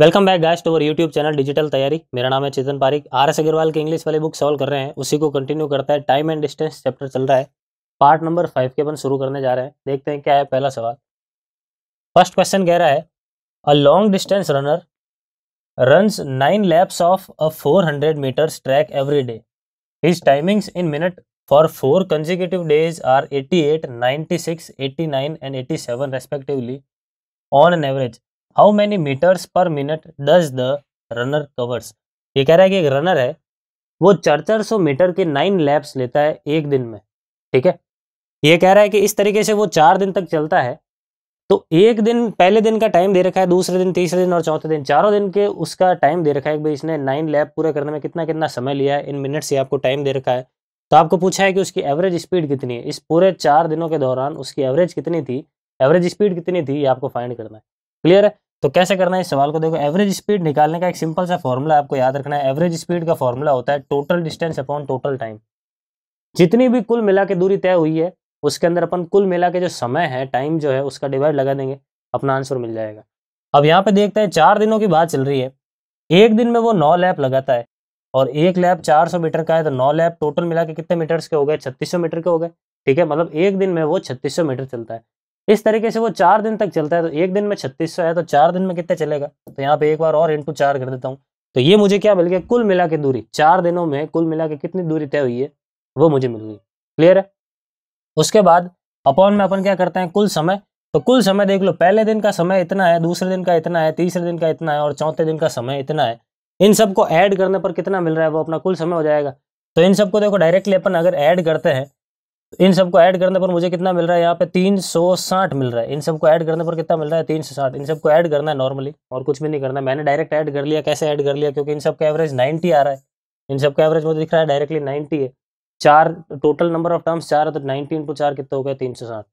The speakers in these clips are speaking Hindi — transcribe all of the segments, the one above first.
Welcome back guys to our YouTube channel digital तैयारी मेरा नाम है चेतन पारिक आर एस अग्रवाल के इंग्लिश वाले बुक सॉल्व कर रहे हैं उसी को कंटिन्यू करता है टाइम एंड डिस्टेंस चैप्टर चल रहा है पार्ट नंबर फाइव के अपन शुरू करने जा रहे हैं देखते हैं क्या है पहला सवाल फर्स्ट क्वेश्चन कह रहा है a long distance runner run nine laps of a four hundred metres track every day his timings in minute for four consecutive days are eighty eight ninety six eighty nine and eighty seven respectively on an average how many metres per minute does the runner covers ये कह रहा है कि एक रनर है वो चार चार सौ मीटर के नाइन लैप्स लेता है एक दिन में ठीक है ये कह रहा है कि इस तरीके से वो चार दिन तक चलता है तो एक दिन पहले दिन का टाइम दे रखा है दूसरे दिन तीसरे दिन और चौथे दिन चारों दिन के उसका टाइम दे रखा है कि भाई इसने नाइन लैब पूरा करने में कितना कितना समय लिया है इन मिनट्स से आपको टाइम दे रखा है तो आपको पूछा है कि उसकी एवरेज स्पीड कितनी है इस पूरे चार दिनों के दौरान उसकी एवरेज कितनी थी एवरेज स्पीड कितनी थी ये आपको फाइंड करना है क्लियर है तो कैसे करना है इस सवाल को देखो एवरेज स्पीड निकालने का एक सिंपल सा फॉर्मूला आपको याद रखना है एवरेज स्पीड का फॉर्मूला होता है total distance upon total time जितनी भी कुल मिला के दूरी तय हुई है उसके अंदर अपन कुल मिला के जो समय है टाइम जो है उसका डिवाइड लगा देंगे अपना आंसर मिल जाएगा अब यहाँ पे देखते हैं चार दिनों की बात चल रही है एक दिन में वो नौ लैप लगाता है और एक लैप सौ मीटर का है तो नौ लैप टोटल मिला के कितने मीटर्स के हो गए सौ मीटर के हो गए ठीक है मतलब एक दिन में वो सौ मीटर चलता है इस तरीके से वो चार दिन तक चलता है तो एक दिन में छत्तीस सौ है तो चार दिन में कितने चलेगा तो यहाँ पे एक बार और इंटू चार कर देता हूँ तो ये मुझे क्या मिल गया कुल मिला के दूरी चार दिनों में कुल मिला के कितनी दूरी तय हुई है वो मुझे मिल गई क्लियर है उसके बाद अपॉन में अपन क्या करते हैं कुल समय तो कुल समय देख लो पहले दिन का समय इतना है दूसरे दिन का इतना है तीसरे दिन का इतना है और चौथे दिन का समय इतना है इन सबको ऐड करने पर कितना मिल रहा है वो अपना कुल समय हो जाएगा तो इन सबको देखो डायरेक्टली अपन अगर ऐड करते हैं इन सबको ऐड करने पर मुझे कितना मिल रहा है यहाँ पे तीन सौ साठ मिल रहा है इन सबको ऐड करने पर कितना मिल रहा है तीन सौ साठ इन सबको ऐड करना है नॉर्मली और कुछ भी नहीं करना मैंने डायरेक्ट ऐड कर लिया कैसे ऐड कर लिया क्योंकि इन सबका एवरेज नाइन्टी आ रहा है इन सबका एवरेज मुझे दिख रहा है डायरेक्टली नाइन्टी है चार टोटल नंबर ऑफ टर्म्स चार है तो नाइनटी इंटू चार कितना हो गया तीन सौ साठ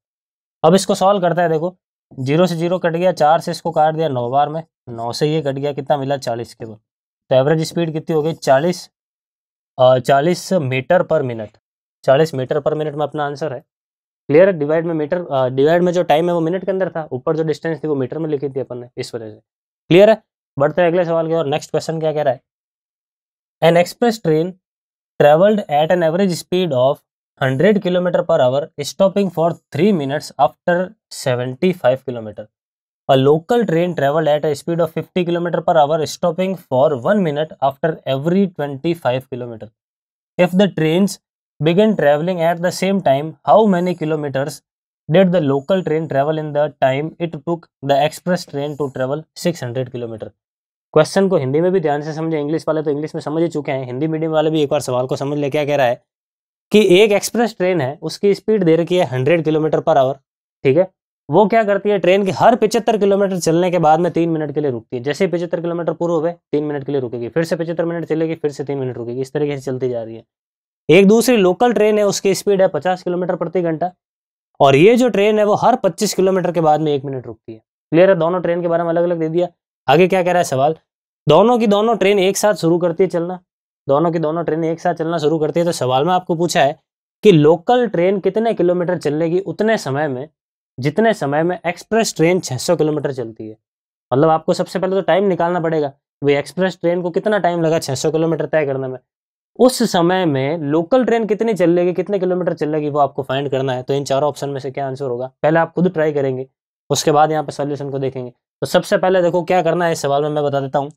अब इसको सॉल्व करता है देखो जीरो से जीरो कट गया चार से इसको काट दिया नौ बार में नौ से ये कट गया कितना मिला चालीस के बाद तो एवरेज स्पीड कितनी हो गई चालीस चालीस मीटर पर मिनट चालीस मीटर पर मिनट में अपना आंसर है क्लियर है डिवाइड में मीटर डिवाइड में जो टाइम है वो मिनट के अंदर था ऊपर जो डिस्टेंस थी वो मीटर में लिखी थी अपन ने इस वजह से क्लियर है बढ़ते हैं अगले सवाल के और नेक्स्ट क्वेश्चन क्या कह रहा है an express train travelled at an average speed of 100 kilometre per hour stopping for three minutes after 75 kilometre a local train travelled at a speed of 50 kilometre per hour stopping for one minute after every 25 kilometre if the train began traveling at the same time, how many kilometers did the local train travel in the time it took the express train to travel 600 kilometre question को हिंदी में भी ध्यान से समझे इंग्लिश वाले तो इंग्लिश में समझ ही चुके हैं हिंदी मीडियम वाले भी एक बार सवाल को समझ ले क्या कह रहा है कि एक एक्सप्रेस ट्रेन है उसकी स्पीड दे रखी है हंड्रेड किलोमीटर पर आवर ठीक है वो क्या करती है ट्रेन के हर पिचहत्तर किलोमीटर चलने के बाद में तीन मिनट के लिए रुकती है जैसे पिचहत्तर किलोमीटर पूरे हुए तीन मिनट के लिए रुकेगी फिर से पिचहत्तर मिनट चलेगी फिर से तीन मिनट रुकेगी इस तरीके से चलती जा रही है एक दूसरी लोकल ट्रेन है उसकी स्पीड है पचास किलोमीटर प्रति घंटा और ये जो ट्रेन है वो हर पच्चीस किलोमीटर के बाद में एक मिनट रुकती है क्लियर है दोनों ट्रेन के बारे में अलग अलग दे दिया आगे क्या कह रहा है सवाल दोनों की दोनों ट्रेन एक साथ शुरू करती है चलना दोनों की दोनों ट्रेन एक साथ चलना शुरू करती है तो सवाल में आपको पूछा है कि लोकल ट्रेन कितने किलोमीटर चलेगी उतने समय में जितने समय में एक्सप्रेस ट्रेन 600 किलोमीटर चलती है मतलब आपको सबसे पहले तो टाइम निकालना पड़ेगा भाई एक्सप्रेस ट्रेन को कितना टाइम लगा 600 किलोमीटर तय करने में उस समय में लोकल ट्रेन कितनी चल रही कितने किलोमीटर चल रही वो आपको फाइंड करना है तो इन चारों ऑप्शन में से क्या आंसर होगा पहले आप खुद ट्राई करेंगे उसके बाद यहाँ पे सोल्यूशन को देखेंगे तो सबसे पहले देखो क्या करना है इस सवाल में मैं बता देता हूँ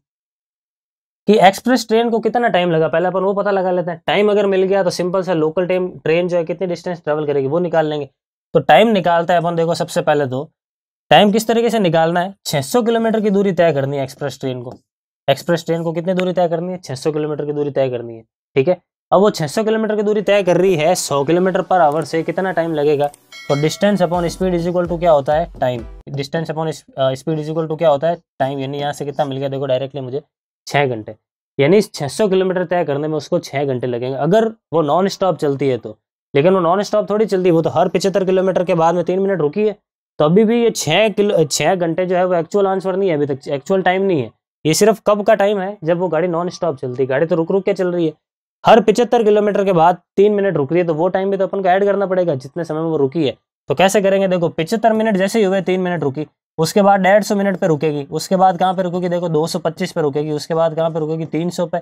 कि एक्सप्रेस ट्रेन को कितना टाइम लगा पहले अपन वो पता लगा लेते हैं टाइम अगर मिल गया तो सिंपल सा लोकल ट्रेन ट्रेन जो है कितनी डिस्टेंस ट्रेवल करेगी वो निकाल लेंगे तो टाइम निकालता है अपन देखो सबसे पहले तो टाइम किस तरीके से निकालना है 600 किलोमीटर की दूरी तय करनी है एक्सप्रेस ट्रेन को एक्सप्रेस ट्रेन को कितनी दूरी तय करनी है 600 किलोमीटर की दूरी तय करनी है ठीक है अब वो 600 किलोमीटर की दूरी तय कर रही है 100 किलोमीटर पर आवर से कितना टाइम लगेगा तो distance upon speed is equal to क्या होता है time distance upon speed is equal to क्या होता है टाइम यानी यहाँ से कितना मिल गया देखो डायरेक्टली मुझे छः घंटे यानी 600 किलोमीटर तय करने में उसको छः घंटे लगेंगे अगर वो नॉन स्टॉप चलती है तो लेकिन वो नॉन स्टॉप थोड़ी चलती है वो तो हर पिछहत्तर किलोमीटर के बाद में तीन मिनट रुकी है तो अभी भी ये छः किलो छः घंटे जो है वो एक्चुअल आंसर नहीं है अभी तक एक्चुअल टाइम नहीं है ये सिर्फ कब का टाइम है जब वो गाड़ी नॉन स्टॉप चलती है गाड़ी तो रुक रुक के चल रही है हर पिछहत्तर किलोमीटर के बाद तीन मिनट रुक रही है तो वो टाइम भी तो अपन को ऐड करना पड़ेगा जितने समय में वो रुकी है तो कैसे करेंगे देखो पिछहत्तर मिनट जैसे ही हुए तीन मिनट रुकी उसके बाद डेढ़ सौ मिनट पे रुकेगी उसके बाद कहाँ पे रुकेगी देखो दो सौ पच्चीस पे रुकेगी उसके बाद कहाँ पे रुकेगी तीन सौ पे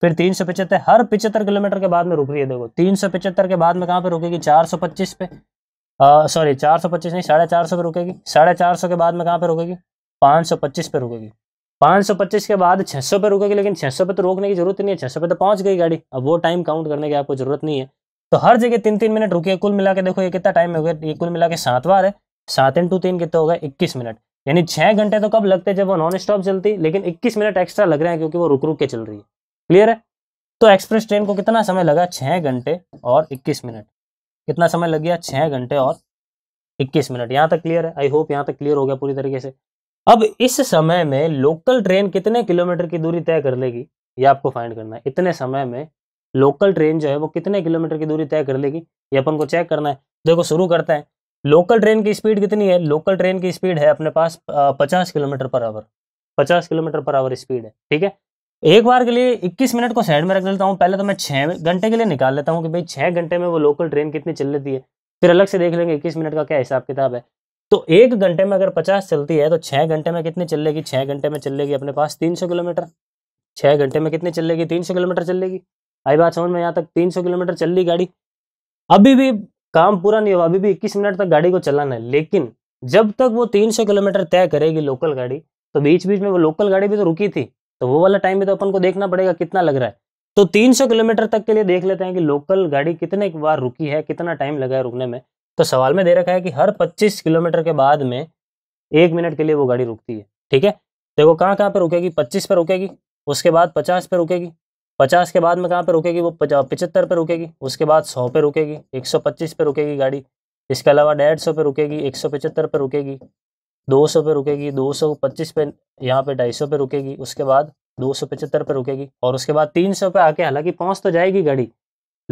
फिर तीन सौ पचहत्तर हर पिछहत्तर किलोमीटर के बाद में रुक रही है देखो तीन सौ पचहत्तर के बाद में कहाँ पे रुकेगी चार सौ पच्चीस पे सॉरी चार सौ पच्चीस नहीं साढ़े चार सौ पे रुकेगी साढ़े चार सौ के बाद में कहाँ पे रुकेगी पाँच सौ पच्चीस पे रुकेगी पाँच सौ पच्चीस के बाद 600 सौ रुकेगी लेकिन 600 सौ तो रोकने की जरूरत नहीं है 600 सौ तो पहुंच गई गाड़ी अब वो टाइम काउंट करने की आपको जरूरत नहीं है तो हर जगह तीन तीन मिनट रुकी कुल मिला के देखो ये कितना टाइम हो गया ये कुल मिला के सात बार है सात इंटू तीन कितना होगा इक्कीस मिनट यानी छह घंटे तो कब लगते जब वो नॉन स्टॉप चलती लेकिन इक्कीस मिनट एक्स्ट्रा लग रहे हैं क्योंकि वो रुक रुक के चल रही है क्लियर है तो एक्सप्रेस ट्रेन को कितना समय लगा छः घंटे और इक्कीस मिनट कितना समय लग गया छः घंटे और इक्कीस मिनट यहाँ तक क्लियर है आई होप यहाँ तक क्लियर हो गया पूरी तरीके से अब इस समय में लोकल ट्रेन कितने किलोमीटर की दूरी तय कर लेगी ये आपको फाइंड करना है इतने समय में लोकल ट्रेन जो है वो कितने किलोमीटर की दूरी तय कर लेगी ये अपन को चेक करना है देखो शुरू करते हैं लोकल ट्रेन की स्पीड कितनी है लोकल ट्रेन की स्पीड है अपने पास पचास किलोमीटर पर आवर पचास किलोमीटर पर आवर स्पीड है ठीक है एक बार के लिए इक्कीस मिनट को साइड में रख लेता हूँ पहले तो मैं छः घंटे के लिए निकाल लेता हूँ कि भाई छः घंटे में वो लोकल ट्रेन कितनी चल लेती है फिर अलग से देख लेंगे इक्कीस मिनट का क्या हिसाब किताब है तो एक घंटे में अगर पचास चलती है तो छः घंटे में कितनी चलेगी छः घंटे में चलेगी अपने पास तीन सौ किलोमीटर छः घंटे में कितनी चलेगी तीन सौ किलोमीटर चलेगी आई बात समझ में यहाँ तक तीन सौ किलोमीटर चल रही गाड़ी अभी भी काम पूरा नहीं हुआ अभी भी इक्कीस मिनट तक गाड़ी को चलाना है लेकिन जब तक वो तीन सौ किलोमीटर तय करेगी लोकल गाड़ी तो बीच बीच में वो लोकल गाड़ी भी तो रुकी थी तो वो वाला टाइम भी तो अपन को देखना पड़ेगा कितना लग रहा है तो 300 किलोमीटर तक के लिए देख लेते हैं कि लोकल गाड़ी कितने बार रुकी है कितना टाइम लगा है रुकने में तो सवाल में दे रखा है कि हर 25 किलोमीटर के बाद में एक मिनट के लिए वो गाड़ी रुकती है ठीक है देखो कहाँ कहाँ पर रुकेगी 25 पर रुकेगी उसके बाद 50 पर रुकेगी 50 के बाद में कहाँ पर रुकेगी वो पचहत्तर पर रुकेगी उसके बाद 100 पे रुकेगी 125 पर रुकेगी गाड़ी इसके अलावा डेढ़ सौ पे रुकेगी एक सौ पचहत्तर पर रुकेगी दो सौ पर रुकेगी दो सौ पच्चीस पे यहाँ पर ढाई सौ पर रुकेगी उसके बाद दो सौ पचहत्तर पर रुकेगी और उसके बाद तीन सौ पे आके हालांकि पहुँच तो जाएगी गाड़ी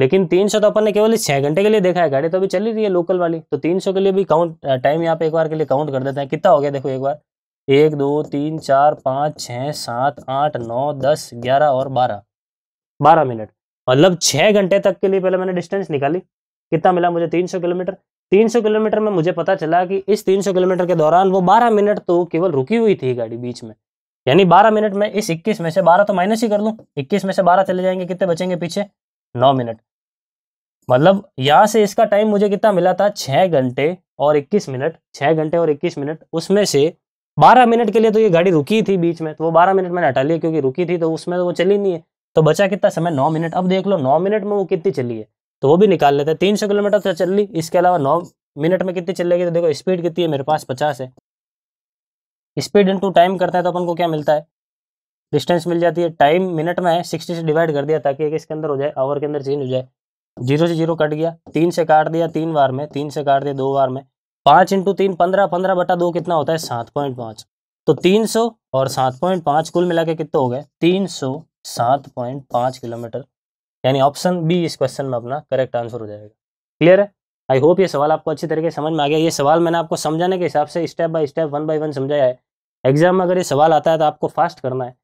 लेकिन तीन सौ तो अपन ने केवल छह घंटे के लिए देखा है गाड़ी तो अभी चली रही है लोकल वाली तो तीन सौ के लिए भी काउंट टाइम यहाँ पे एक बार के लिए काउंट कर देते हैं कितना हो गया देखो एक बार एक दो तीन चार पाँच छः सात आठ नौ दस ग्यारह और बारह बारह मिनट मतलब छः घंटे तक के लिए पहले मैंने डिस्टेंस निकाली कितना मिला मुझे तीन सौ किलोमीटर तीन सौ किलोमीटर में मुझे पता चला कि इस तीन सौ किलोमीटर के दौरान वो बारह मिनट तो केवल रुकी हुई थी गाड़ी बीच में यानी बारह मिनट में इस इक्कीस में से बारह तो माइनस ही कर लूँ इक्कीस में से बारह चले जाएंगे कितने बचेंगे पीछे नौ मिनट मतलब यहाँ से इसका टाइम मुझे कितना मिला था छः घंटे और इक्कीस मिनट छः घंटे और इक्कीस मिनट उसमें से बारह मिनट के लिए तो ये गाड़ी रुकी थी बीच में तो वो बारह मिनट मैंने हटा लिया क्योंकि रुकी थी तो उसमें तो वो चली नहीं है तो बचा कितना समय नौ मिनट अब देख लो नौ मिनट में वो कितनी चली है तो वो भी निकाल लेते हैं तीन सौ किलोमीटर तो चल ली इसके अलावा नौ मिनट में कितनी चलेगी तो देखो स्पीड कितनी है मेरे पास पचास है स्पीड इंटू टाइम करते हैं तो अपन को क्या मिलता है डिस्टेंस मिल जाती है टाइम मिनट में है सिक्सटी से डिवाइड कर दिया ताकि एक इसके अंदर हो जाए आवर के अंदर चेंज हो जाए जीरो से जीरो कट गया तीन से काट दिया तीन बार में तीन से काट दिया दो बार में पाँच इंटू तीन पंद्रह पंद्रह बटा दो कितना होता है सात पॉइंट पाँच तो तीन सौ और सात पॉइंट पाँच कुल मिला के कितने हो गए तीन सौ सात पॉइंट पाँच किलोमीटर यानी ऑप्शन बी इस क्वेश्चन में अपना करेक्ट आंसर हो जाएगा क्लियर है आई होप ये सवाल आपको अच्छी तरीके से समझ में आ गया ये सवाल मैंने आपको समझाने के हिसाब से step by step one by one समझाया है एग्जाम में अगर ये सवाल आता है तो आपको फास्ट करना है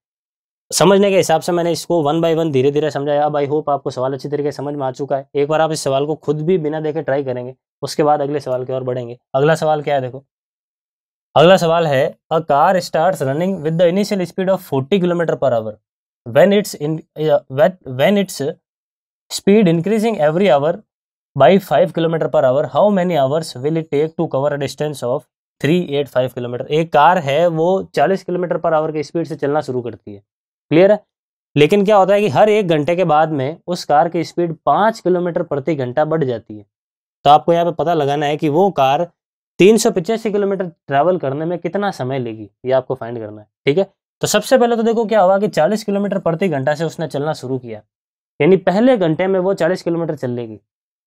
समझने के हिसाब से मैंने इसको वन बाय वन धीरे धीरे समझाया अब आई होप आपको सवाल अच्छी तरीके से समझ में आ चुका है एक बार आप इस सवाल को खुद भी बिना देखे ट्राई करेंगे उसके बाद अगले सवाल की ओर बढ़ेंगे अगला सवाल क्या है देखो अगला सवाल है a car start running with the initial speed of forty kilometre per hour when its in when its speed increasing every hour by 5 kilometre per hour how many hours will it take to cover a distance of 385 kilometre एक कार है वो 40 किलोमीटर पर आवर की स्पीड से चलना शुरू करती है क्लियर है लेकिन क्या होता है कि हर एक घंटे के बाद में उस कार की स्पीड पाँच किलोमीटर प्रति घंटा बढ़ जाती है तो आपको यहाँ पे पता लगाना है कि वो कार तीन किलोमीटर ट्रैवल करने में कितना समय लेगी ये आपको फाइंड करना है ठीक है तो सबसे पहले तो देखो क्या हुआ कि 40 किलोमीटर प्रति घंटा से उसने चलना शुरू किया यानी पहले घंटे में वो 40 किलोमीटर चल लेगी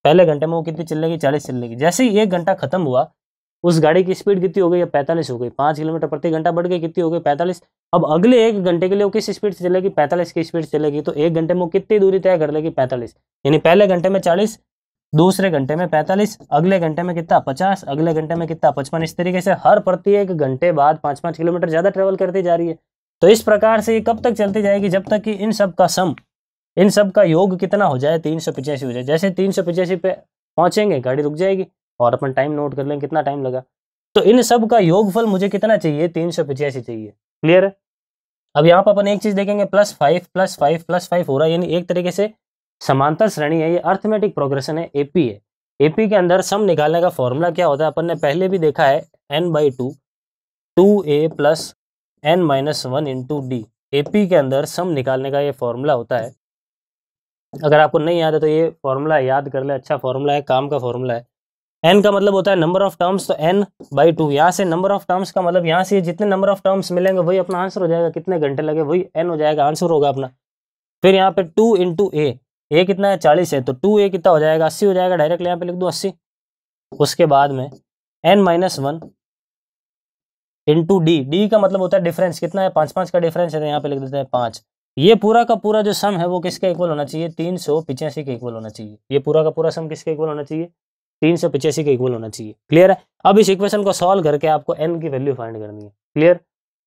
पहले घंटे में वो कितनी चल लेगी चालीस चल लेगी जैसे ही एक घंटा खत्म हुआ उस गाड़ी की स्पीड कितनी हो गई अब पैंतालीस हो गई पाँच किलोमीटर प्रति घंटा बढ़ गई कितनी हो गई पैंतालीस अब अगले एक घंटे के लिए वो किस स्पीड से चलेगी पैंतालीस की स्पीड से चलेगी तो एक घंटे में वो कितनी दूरी तय कर लेगी पैंतालीस यानी पहले घंटे में चालीस दूसरे घंटे में पैंतालीस अगले घंटे में कितना पचास अगले घंटे में कितना पचपन इस तरीके से हर प्रति एक घंटे बाद पाँच पाँच किलोमीटर ज़्यादा ट्रेवल करती जा रही है तो इस प्रकार से ये कब तक चलती जाएगी जब तक कि इन सब का सम इन सब का योग कितना हो जाए तीन सौ पिचासी हो जाए जैसे तीन सौ पिचासी पे पहुंचेंगे गाड़ी रुक जाएगी और अपन टाइम नोट कर लें कितना टाइम लगा तो इन सब का योगफल मुझे कितना चाहिए तीन सौ पचासी चाहिए क्लियर है अब यहाँ पर अपन एक चीज देखेंगे plus five plus five plus five हो रहा है यानी एक तरीके से समांतर श्रेणी है ये अर्थमेटिक प्रोग्रेशन है एपी है एपी के अंदर सम निकालने का फॉर्मूला क्या होता है अपन ने पहले भी देखा है n by two two a plus n minus one into d AP के अंदर सम निकालने का ये फॉर्मूला होता है अगर आपको नहीं याद है तो ये फॉर्मूला याद कर ले अच्छा फॉर्मूला है काम का फॉर्मूला है एन का मतलब होता है नंबर ऑफ टर्म्स तो एन बाई टू यहाँ से नंबर ऑफ टर्म्स का मतलब यहाँ से जितने नंबर ऑफ टर्म्स मिलेंगे वही अपना आंसर हो जाएगा कितने घंटे लगे वही एन हो जाएगा आंसर होगा अपना फिर यहाँ पे टू इंटू ए ए कितना है चालीस है तो टू ए कितना हो जाएगा अस्सी हो जाएगा डायरेक्ट यहाँ पे लिख दो अस्सी उसके बाद में n minus one into d d का मतलब होता है डिफरेंस कितना है पाँच पाँच का डिफरेंस है तो यहाँ पे लिख देते हैं पाँच ये पूरा का पूरा जो सम है वो किसका इक्वल होना चाहिए तीन सौ पिचासी के इक्वल होना चाहिए ये पूरा का पूरा सम किसके इक्वल होना चाहिए तीन सौ पचासी के इक्वल होना चाहिए क्लियर है अब इस इक्वेशन को सॉल्व करके आपको एन की वैल्यू फाइंड करनी है क्लियर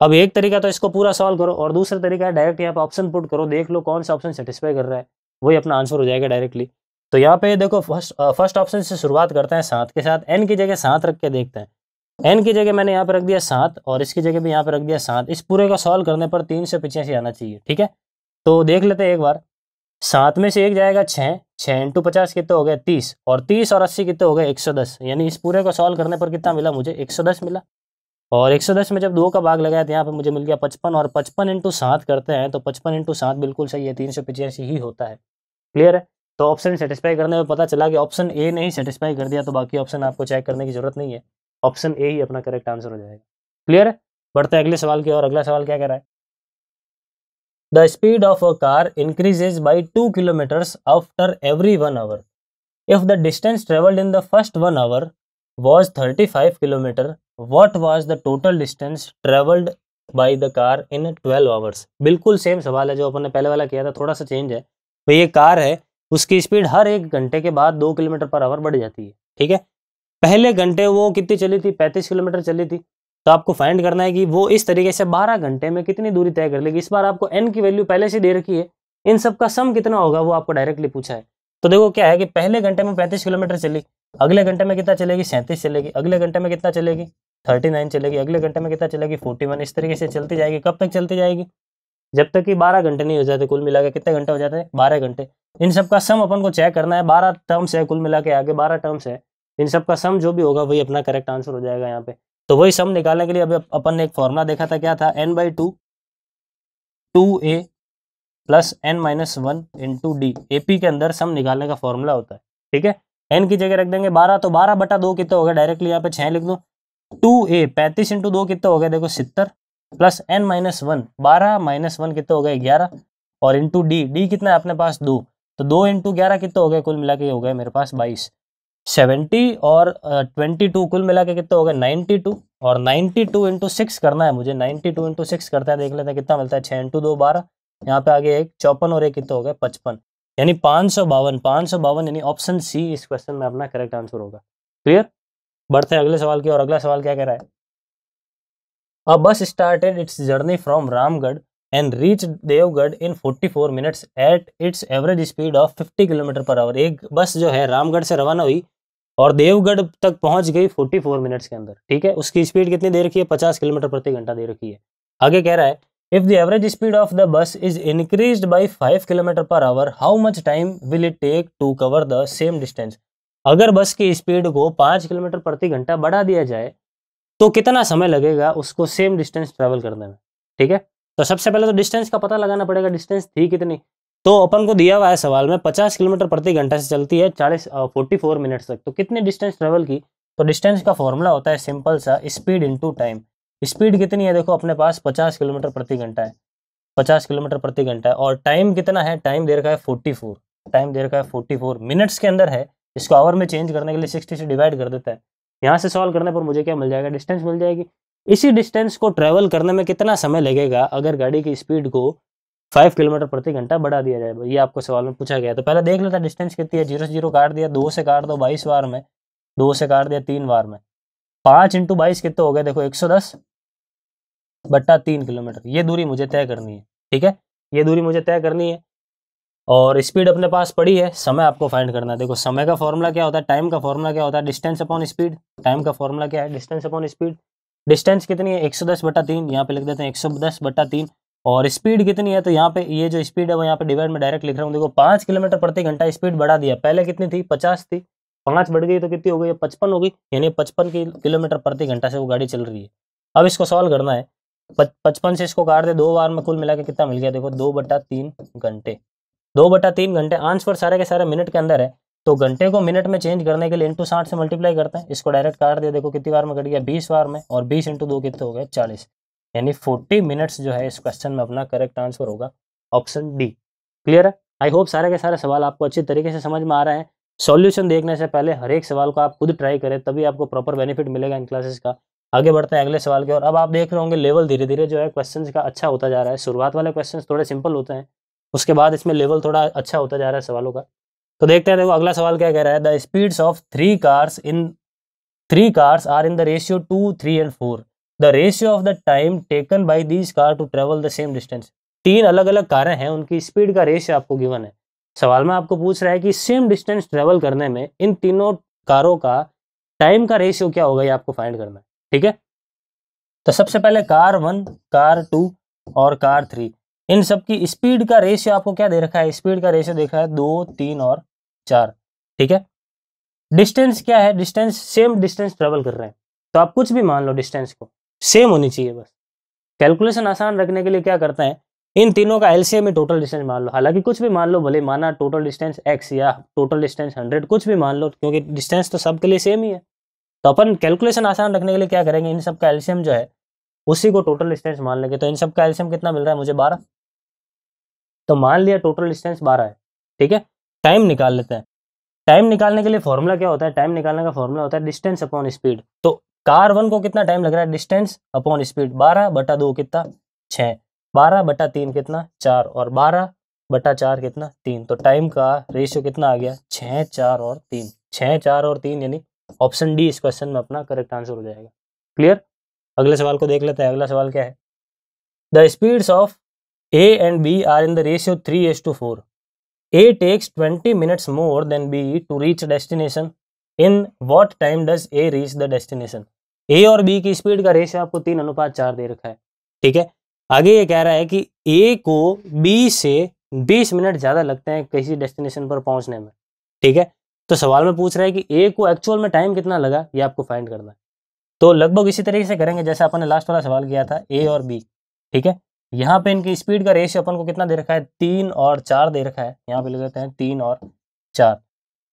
अब एक तरीका तो इसको पूरा सॉल्व करो और दूसरा तरीका है डायरेक्ट यहाँ पे ऑप्शन पुट करो देख लो कौन सा ऑप्शन सेटिस्फाई कर रहा है वही अपना आंसर हो जाएगा डायरेक्टली तो यहाँ पे देखो फर्स्ट फर्स्ट ऑप्शन से शुरुआत करते हैं सात के साथ एन की जगह सात रख के देखते हैं एन की जगह मैंने यहाँ पे रख दिया सात और इसकी जगह भी यहाँ पर रख दिया सात इस पूरे का सॉल्व करने पर तीन सौ पिचासी आना चाहिए ठीक है तो देख लेते हैं एक बार सात में से एक जाएगा छः छः इंटू पचास कितने हो गए तीस और तीस और अस्सी कितने हो गए एक सौ दस यानी इस पूरे को सॉल्व करने पर कितना मिला मुझे एक सौ दस मिला और एक सौ दस में जब दो का भाग लगाया तो यहाँ पर मुझे मिल गया पचपन और पचपन इंटू सात करते हैं तो पचपन इंटू सात बिल्कुल सही है तीन सौ पिचासी ही होता है क्लियर है तो ऑप्शन सेटिस्फाई करने में पता चला कि ऑप्शन ए ने ही सेटिस्फाई कर दिया तो बाकी ऑप्शन आपको चेक करने की जरूरत नहीं है ऑप्शन ए ही अपना करेक्ट आंसर हो जाएगा क्लियर है बढ़ते हैं अगले सवाल की और अगला सवाल क्या कह रहा है the speed of a car increases by two kilometres after every one hour if the distance travelled in the first one hour was thirty five kilometre what was the total distance travelled by the car in twelve hours बिल्कुल सेम सवाल है जो अपन ने पहले वाला किया था थोड़ा सा चेंज है भाई तो ये कार है उसकी स्पीड हर एक घंटे के बाद दो किलोमीटर पर आवर बढ़ जाती है ठीक है पहले घंटे वो कितनी चली थी पैंतीस किलोमीटर चली थी तो आपको फाइंड करना है कि वो इस तरीके से बारह घंटे में कितनी दूरी तय कर लेगी इस बार आपको एन की वैल्यू पहले से दे रखी है इन सब का सम कितना होगा वो आपको डायरेक्टली पूछा है तो देखो क्या है कि पहले घंटे में पैंतीस किलोमीटर चली अगले घंटे में कितना चलेगी सैंतीस चलेगी अगले घंटे में कितना चलेगी थर्टी नाइन चलेगी अगले घंटे में कितना चलेगी फोर्टी वन इस तरीके से चलती जाएगी कब तक चलती जाएगी जब तक कि बारह घंटे नहीं हो जाते कुल मिला के कितने घंटे हो जाते हैं बारह घंटे इन सब का सम अपन को चेक करना है बारह टर्म्स है कुल मिला के आगे बारह टर्म्स है इन सब का सम जो भी होगा वही अपना करेक्ट आंसर हो जाएगा यहाँ पे तो वही सम निकालने के लिए अभी अपन ने एक फॉर्मूला देखा था क्या था n by two two a plus n minus one into d P के अंदर सम निकालने का फॉर्मूला होता है ठीक है एन की जगह रख देंगे बारह तो बारह बटा दो कितना हो गया डायरेक्टली यहाँ पे छह लिख दो टू ए पैंतीस इंटू दो कितना हो गया देखो सितर प्लस एन माइनस वन बारह माइनस वन कितना हो गया ग्यारह और इंटू डी डी कितना है अपने पास दो तो दो इंटू ग्यारह कितना हो गया कुल मिला के हो गया मेरे पास बाईस सेवेंटी और ट्वेंटी टू कुल मिला के कितना हो गया नाइन्टी टू और नाइन्टी टू इंटू सिक्स करना है मुझे नाइन्टी टू इंटू सिक्स करते हैं देख लेते हैं कितना मिलता है छः इंटू दो बारह यहाँ पे आगे एक चौपन और एक कितना हो गया पचपन यानी पाँच सौ बावन पाँच सौ बावन यानी ऑप्शन सी इस क्वेश्चन में अपना करेक्ट आंसर होगा क्लियर बढ़ते हैं अगले सवाल की और अगला सवाल क्या कह रहा है a bus started its journey from Ramgarh and reach Deogarh in 44 minutes at its average speed of 50 kilometre per hour एक बस जो है रामगढ़ से रवाना हुई और देवगढ़ तक पहुंच गई 44 मिनट्स के अंदर ठीक है उसकी स्पीड कितनी दे रखी है 50 किलोमीटर प्रति घंटा दे रखी है आगे कह रहा है if the average speed of the bus is increase by five kilometre per hour how much time will it take to cover the same distance अगर बस की स्पीड को पाँच किलोमीटर प्रति घंटा बढ़ा दिया जाए तो कितना समय लगेगा उसको सेम डिस्टेंस ट्रेवल करने में ठीक है तो सबसे पहले तो डिस्टेंस का पता लगाना पड़ेगा डिस्टेंस थी कितनी तो अपन को दिया हुआ है सवाल में पचास किलोमीटर प्रति घंटा से चलती है चालीस फोर्टी फोर मिनट्स तक तो कितनी डिस्टेंस ट्रेवल की तो डिस्टेंस का फॉर्मूला होता है सिंपल सा स्पीड इनटू टाइम स्पीड कितनी है देखो अपने पास पचास किलोमीटर प्रति घंटा है पचास किलोमीटर प्रति घंटा है और टाइम कितना है टाइम देर का है फोर्टी फोर टाइम देर का है फोर्टी फोर मिनट्स के अंदर है इसको आवर में चेंज करने के लिए सिक्सटी से डिवाइड कर देता है यहाँ से सॉल्व करने पर मुझे क्या मिल जाएगा डिस्टेंस मिल जाएगी इसी डिस्टेंस को ट्रैवल करने में कितना समय लगेगा अगर गाड़ी की स्पीड को फाइव किलोमीटर प्रति घंटा बढ़ा दिया जाए ये आपको सवाल में पूछा गया तो पहले देख लेता डिस्टेंस कितनी है जीरो से जीरो काट दिया दो से काट दो बाईस बार में दो से काट दिया तीन बार में पाँच इंटू बाईस कितने हो गए देखो एक सौ दस बट्टा तीन किलोमीटर ये दूरी मुझे तय करनी है ठीक है ये दूरी मुझे तय करनी है और स्पीड अपने पास पड़ी है समय आपको फाइंड करना है देखो समय का फॉर्मूला क्या होता है टाइम का फॉर्मूला क्या होता है डिस्टेंस अपॉन स्पीड टाइम का फॉर्मूला क्या है डिस्टेंस अपॉन स्पीड डिस्टेंस कितनी है 110 सौ दस बटा तीन यहाँ पे लिख देते हैं 110 सौ दस बटा तीन और स्पीड कितनी है तो यहाँ पे ये जो स्पीड है वो यहाँ पे डिवाइड में डायरेक्ट लिख रहा हूँ देखो पाँच किलोमीटर प्रति घंटा स्पीड बढ़ा दिया पहले कितनी थी पचास थी पाँच बढ़ गई तो कितनी हो गई पचपन हो गई यानी पचपन किलोमीटर प्रति घंटा से वो गाड़ी चल रही है अब इसको सॉल्व करना है पचपन से इसको काट दे दो बार में कुल मिला के कितना मिल गया देखो दो बटा तीन घंटे दो बटा तीन घंटे आंसर सारे के सारे मिनट के अंदर है तो घंटे को मिनट में चेंज करने के लिए इंटू साठ से मल्टीप्लाई करते हैं इसको डायरेक्ट काट दिया देखो कितनी बार में कट गया बीस बार में और बीस इंटू दो कितने हो गए चालीस यानी फोर्टी मिनट्स जो है इस क्वेश्चन में अपना करेक्ट आंसर होगा ऑप्शन डी क्लियर है आई होप सारे के सारे सवाल आपको अच्छी तरीके से समझ में आ रहे हैं सॉल्यूशन देखने से पहले हर एक सवाल को आप खुद ट्राई करें तभी आपको प्रॉपर बेनिफिट मिलेगा इन क्लासेस का आगे बढ़ते हैं अगले सवाल के और अब आप देख रहे होंगे लेवल धीरे धीरे जो है क्वेश्चन का अच्छा होता जा रहा है शुरुआत वाले क्वेश्चन थोड़े सिंपल होते हैं उसके बाद इसमें लेवल थोड़ा अच्छा होता जा रहा है सवालों का तो देखते हैं देखो अगला सवाल क्या कह रहा है the speeds of three cars in three cars are in the ratio two three and four the ratio of the time taken by these car to travel the same distance तीन अलग अलग कारें हैं उनकी स्पीड का रेशियो आपको गिवन है सवाल में आपको पूछ रहा है कि सेम डिस्टेंस ट्रेवल करने में इन तीनों कारों का टाइम का रेशियो क्या होगा ये आपको फाइंड करना है ठीक है तो सबसे पहले कार वन कार टू और कार थ्री इन सब की स्पीड का रेशियो आपको क्या दे रखा है स्पीड का रेशियो देखा है दो तीन और चार ठीक है डिस्टेंस क्या है डिस्टेंस सेम डिस्टेंस ट्रेवल कर रहे हैं तो आप कुछ भी मान लो डिस्टेंस को सेम होनी चाहिए बस कैलकुलेशन आसान रखने के लिए क्या करते हैं इन तीनों का एलसीएम ही टोटल डिस्टेंस मान लो हालांकि कुछ भी मान लो भले माना टोटल डिस्टेंस एक्स या टोटल डिस्टेंस हंड्रेड कुछ भी मान लो क्योंकि डिस्टेंस तो सबके लिए सेम ही है तो अपन कैलकुलेशन आसान रखने के लिए क्या करेंगे इन सबका एल्शियम जो है उसी को टोटल डिस्टेंस मान लेंगे तो इन सबका एल्शियम कितना मिल रहा है मुझे बारह तो मान लिया टोटल डिस्टेंस बारह है ठीक है टाइम निकाल लेते हैं टाइम निकालने के लिए फॉर्मूला क्या होता है टाइम निकालने का फॉर्मूला होता है डिस्टेंस अपॉन स्पीड तो कार वन को कितना टाइम लग रहा है डिस्टेंस अपॉन स्पीड बारह बटा दो कितना छः बारह बटा तीन कितना चार और बारह बटा चार कितना तीन तो टाइम का रेशियो कितना आ गया छः चार और तीन छः चार और तीन यानी ऑप्शन डी इस क्वेश्चन में अपना करेक्ट आंसर हो जाएगा क्लियर अगले सवाल को देख लेते हैं अगला सवाल क्या है the speeds of A and B are in the ratio 3 is to 4. A takes 20 minutes more than B to reach destination. In what time does A reach the destination? A और B की स्पीड का रेशियो आपको तीन अनुपात चार दे रखा है ठीक है आगे ये कह रहा है कि A को B से 20 मिनट ज़्यादा लगते हैं किसी डेस्टिनेशन पर पहुंचने में ठीक है तो सवाल में पूछ रहा है कि ए को एक्चुअल में टाइम कितना लगा ये आपको फाइंड करना है तो लगभग इसी तरीके से करेंगे जैसे आपने लास्ट वाला सवाल किया था ए और बी ठीक है यहाँ पे इनकी स्पीड का रेशियो अपन को कितना दे रखा है तीन और चार दे रखा है यहाँ पे ले लेते हैं तीन और चार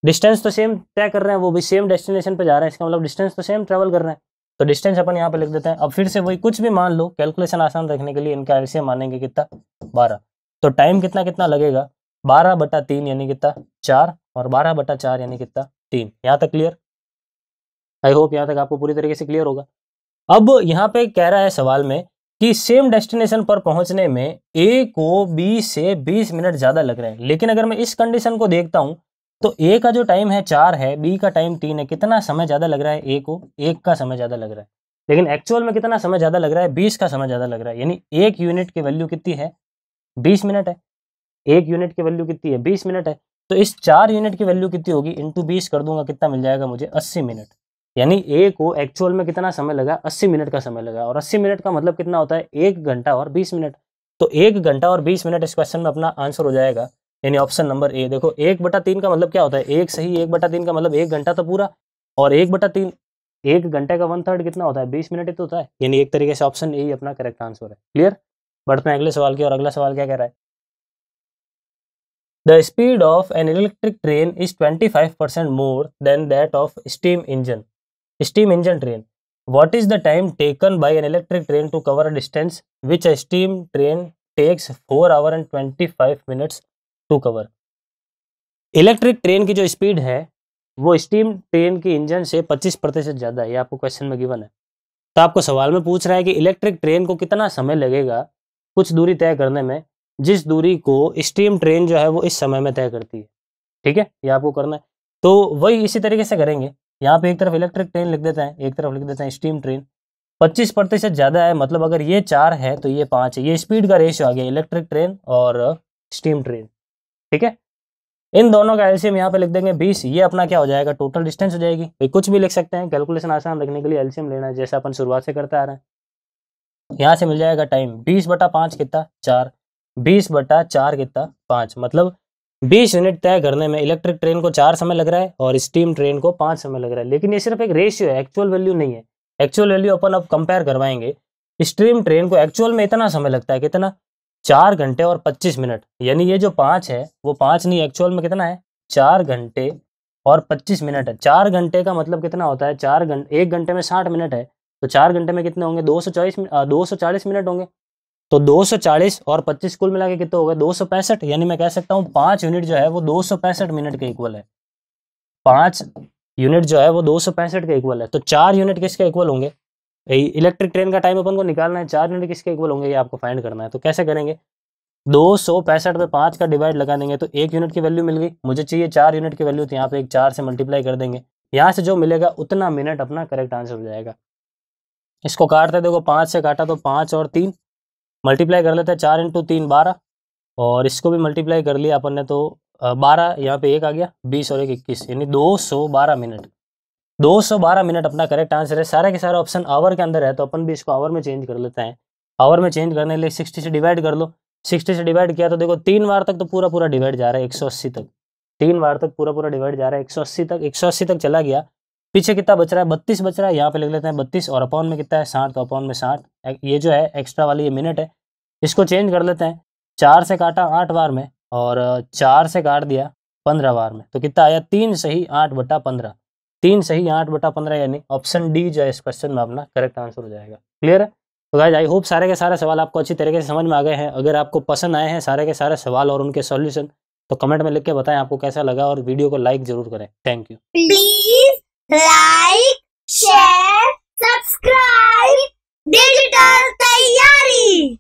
डिस्टेंस तो सेम तय कर रहे हैं वो भी सेम डेस्टिनेशन पे जा रहे हैं इसका मतलब डिस्टेंस तो सेम ट्रेवल कर रहे हैं तो डिस्टेंस अपन यहाँ पे लिख देते हैं अब फिर से वही कुछ भी मान लो कैलकुलेशन आसान रखने के लिए इनका रेशियो मानेंगे कितना बारह तो टाइम कितना कितना लगेगा बारह बटा तीन यानी कितना चार और बारह बटा चार यानी कितना तीन यहाँ तक क्लियर आई होप यहाँ तक आपको पूरी तरीके से क्लियर होगा अब यहाँ पे कह रहा है सवाल में कि सेम डेस्टिनेशन पर पहुंचने में ए को बी से 20 मिनट ज़्यादा लग रहे हैं लेकिन अगर मैं इस कंडीशन को देखता हूं तो ए का जो टाइम है चार है बी का टाइम तीन है कितना समय ज़्यादा लग रहा है ए को एक का समय ज़्यादा लग रहा है लेकिन एक्चुअल में कितना समय ज़्यादा लग रहा है बीस का समय ज़्यादा लग रहा है यानी एक यूनिट की वैल्यू कितनी है बीस मिनट है एक यूनिट की वैल्यू कितनी है बीस मिनट है तो इस चार यूनिट की वैल्यू कितनी होगी इंटू बीस कर दूंगा कितना मिल जाएगा मुझे अस्सी मिनट यानी ए को एक्चुअल में कितना समय लगा अस्सी मिनट का समय लगा और अस्सी मिनट का मतलब कितना होता है एक घंटा और बीस मिनट तो एक घंटा और बीस मिनट इस क्वेश्चन में अपना आंसर हो जाएगा यानी ऑप्शन नंबर ए देखो एक बटा तीन का मतलब क्या होता है एक सही एक बटा तीन का मतलब एक घंटा तो पूरा और एक बटा तीन एक घंटे का वन थर्ड कितना होता है बीस मिनट ही तो होता है यानी एक तरीके से ऑप्शन ए अपना करेक्ट आंसर है क्लियर बढ़ते हैं अगले सवाल की और अगला सवाल क्या कह रहा है the speed of an electric train is twenty five percent more than that of steam engine steam engine train what is the time taken by an electric train to cover a distance which steam train takes four hour and twenty five minutes to cover electric train की जो स्पीड है वो स्टीम ट्रेन के इंजन से 25 प्रतिशत ज़्यादा है ये आपको क्वेश्चन में गिवन है तो आपको सवाल में पूछ रहा है कि इलेक्ट्रिक ट्रेन को कितना समय लगेगा कुछ दूरी तय करने में जिस दूरी को स्टीम ट्रेन जो है वो इस समय में तय करती है ठीक है ये आपको करना है तो वही इसी तरीके से करेंगे यहाँ पे एक तरफ इलेक्ट्रिक ट्रेन लिख देते हैं एक तरफ लिख देते हैं स्टीम ट्रेन पच्चीस प्रतिशत ज़्यादा है मतलब अगर ये चार है तो ये पाँच है ये स्पीड का रेशियो आ गया इलेक्ट्रिक ट्रेन और स्टीम ट्रेन ठीक है इन दोनों का एल्शियम यहाँ पे लिख देंगे बीस ये अपना क्या हो जाएगा टोटल डिस्टेंस हो जाएगी भाई कुछ भी लिख सकते हैं कैलकुलेशन आसान रखने के लिए एल्शियम लेना है जैसे अपन शुरुआत से करते आ रहे हैं यहाँ से मिल जाएगा टाइम बीस बटा पाँच कितना चार बीस बटा चार कितना पाँच मतलब बीस यूनिट तय करने में इलेक्ट्रिक ट्रेन को चार समय लग रहा है और स्टीम ट्रेन को पाँच समय लग रहा है लेकिन ये सिर्फ एक रेशियो है एक्चुअल वैल्यू नहीं है एक्चुअल वैल्यू अपन अब कंपेयर करवाएंगे स्टीम ट्रेन को एक्चुअल में इतना समय लगता है कितना चार घंटे और पच्चीस मिनट यानी ये जो पाँच है वो पाँच नहीं एक्चुअल में कितना है चार घंटे और पच्चीस मिनट है चार घंटे का मतलब कितना होता है चार घंटे एक घंटे में साठ मिनट है तो चार घंटे में कितने होंगे दो सौ चालीस दो सौ चालीस मिनट होंगे तो 240 और 25 कुल मिला के कितने हो गए दो यानी मैं कह सकता हूँ पांच यूनिट जो है वो दो मिनट के इक्वल है पांच यूनिट जो है वो दो के इक्वल है तो चार यूनिट किसके इक्वल होंगे इलेक्ट्रिक ट्रेन का टाइम अपन को निकालना है चार यूनिट किसके इक्वल होंगे ये आपको फाइंड करना है तो कैसे करेंगे दो सौ पैंसठ में पांच का डिवाइड लगा देंगे तो एक यूनिट की वैल्यू मिल गई मुझे चाहिए चार यूनिट की वैल्यू तो यहाँ पे एक चार से मल्टीप्लाई कर देंगे यहाँ से जो मिलेगा उतना मिनट अपना करेक्ट आंसर हो जाएगा इसको काटते देखो पांच से काटा तो पांच और तीन मल्टीप्लाई कर लेते हैं चार इंटू तीन बारह और इसको भी मल्टीप्लाई कर लिया अपन ने तो बारह यहाँ पे एक आ गया बीस और एक इक्कीस यानी दो सौ बारह मिनट दो सौ बारह मिनट अपना करेक्ट आंसर है सारे के सारे ऑप्शन आवर के अंदर है तो अपन भी इसको आवर में चेंज कर लेते हैं आवर में चेंज करने के लिए सिक्सटी से डिवाइड कर लो सिक्सटी से डिवाइड किया तो देखो तीन बार तक तो पूरा पूरा डिवाइड जा रहा है एक सौ अस्सी तक तीन बार तक पूरा पूरा डिवाइड जा रहा है एक सौ अस्सी तक एक सौ अस्सी तक चला गया पीछे कितना बच रहा है बत्तीस बच रहा है यहाँ पे लिख लेते हैं बत्तीस और अपॉन में कितना है साठ तो अपॉन में साठ ये जो है एक्स्ट्रा वाली ये मिनट है इसको चेंज कर लेते हैं चार से काटा आठ बार में और चार से काट दिया पंद्रह बार में तो कितना आया तीन सही आठ बटा पंद्रह तीन सही आठ बटा पंद्रह यानी ऑप्शन डी जो है इस क्वेश्चन में अपना करेक्ट आंसर हो जाएगा क्लियर है तो गाइज आई होप सारे के सारे सवाल आपको अच्छी तरीके से समझ में आ गए हैं अगर आपको पसंद आए हैं सारे के सारे सवाल और उनके सॉल्यूशन तो कमेंट में लिख के बताएं आपको कैसा लगा और वीडियो को लाइक जरूर करें thank you please like, share, subscribe, digital tayari.